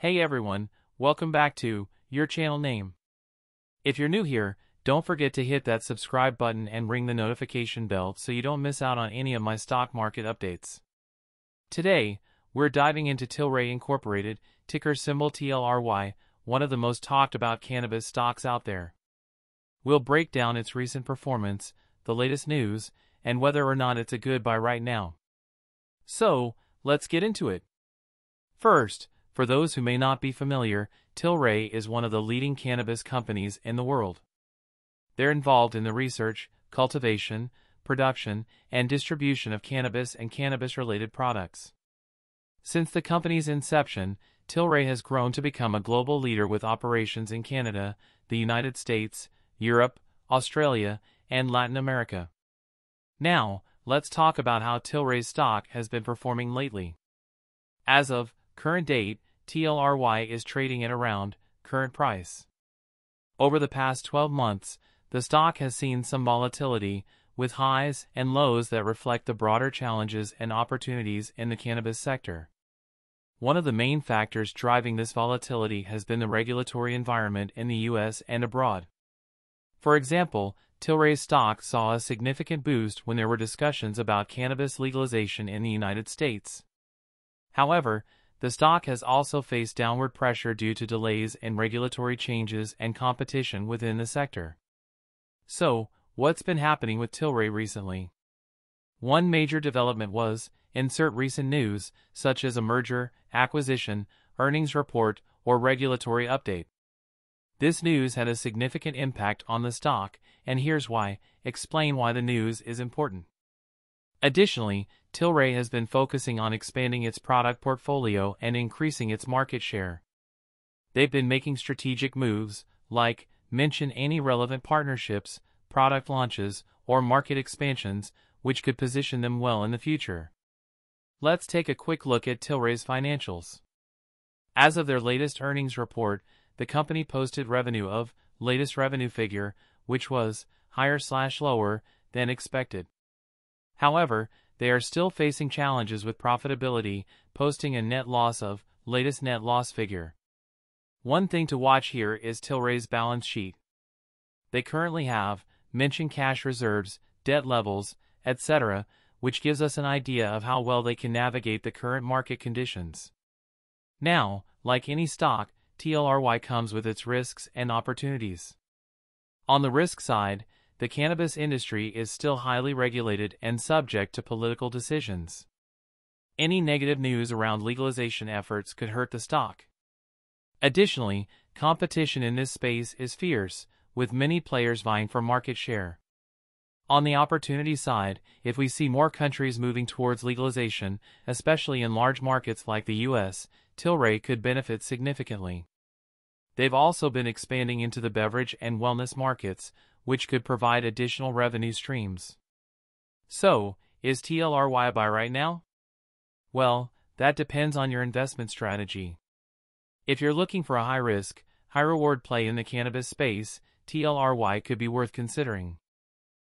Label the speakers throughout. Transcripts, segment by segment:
Speaker 1: Hey everyone, welcome back to Your Channel Name. If you're new here, don't forget to hit that subscribe button and ring the notification bell so you don't miss out on any of my stock market updates. Today, we're diving into Tilray Incorporated, ticker symbol TLRY, one of the most talked about cannabis stocks out there. We'll break down its recent performance, the latest news, and whether or not it's a good buy right now. So, let's get into it. First, for those who may not be familiar, Tilray is one of the leading cannabis companies in the world. They're involved in the research, cultivation, production, and distribution of cannabis and cannabis-related products. Since the company's inception, Tilray has grown to become a global leader with operations in Canada, the United States, Europe, Australia, and Latin America. Now, let's talk about how Tilray's stock has been performing lately. As of current date, TLRY is trading at around current price. Over the past 12 months, the stock has seen some volatility, with highs and lows that reflect the broader challenges and opportunities in the cannabis sector. One of the main factors driving this volatility has been the regulatory environment in the US and abroad. For example, Tilray's stock saw a significant boost when there were discussions about cannabis legalization in the United States. However, the stock has also faced downward pressure due to delays in regulatory changes and competition within the sector. So, what's been happening with Tilray recently? One major development was, insert recent news, such as a merger, acquisition, earnings report, or regulatory update. This news had a significant impact on the stock, and here's why explain why the news is important. Additionally, Tilray has been focusing on expanding its product portfolio and increasing its market share. They've been making strategic moves, like mention any relevant partnerships, product launches, or market expansions, which could position them well in the future. Let's take a quick look at Tilray's financials. As of their latest earnings report, the company posted revenue of latest revenue figure, which was higher slash lower than expected. However, they are still facing challenges with profitability, posting a net loss of latest net loss figure. One thing to watch here is Tilray's balance sheet. They currently have mentioned cash reserves, debt levels, etc., which gives us an idea of how well they can navigate the current market conditions. Now, like any stock, TLRY comes with its risks and opportunities. On the risk side, the cannabis industry is still highly regulated and subject to political decisions. Any negative news around legalization efforts could hurt the stock. Additionally, competition in this space is fierce, with many players vying for market share. On the opportunity side, if we see more countries moving towards legalization, especially in large markets like the US, Tilray could benefit significantly. They've also been expanding into the beverage and wellness markets, which could provide additional revenue streams. So, is TLRY buy right now? Well, that depends on your investment strategy. If you're looking for a high risk, high reward play in the cannabis space, TLRY could be worth considering.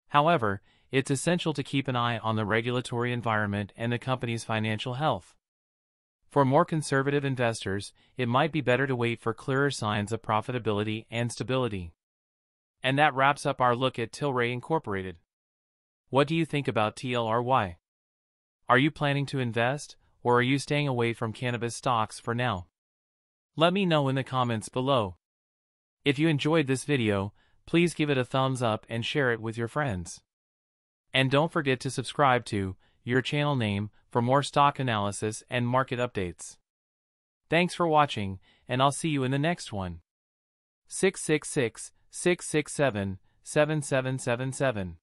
Speaker 1: However, it's essential to keep an eye on the regulatory environment and the company's financial health. For more conservative investors, it might be better to wait for clearer signs of profitability and stability. And that wraps up our look at Tilray Incorporated. What do you think about TLRY? Are you planning to invest, or are you staying away from cannabis stocks for now? Let me know in the comments below. If you enjoyed this video, please give it a thumbs up and share it with your friends. And don't forget to subscribe to your channel name for more stock analysis and market updates. Thanks for watching, and I'll see you in the next one. 666 Six six seven seven seven seven seven.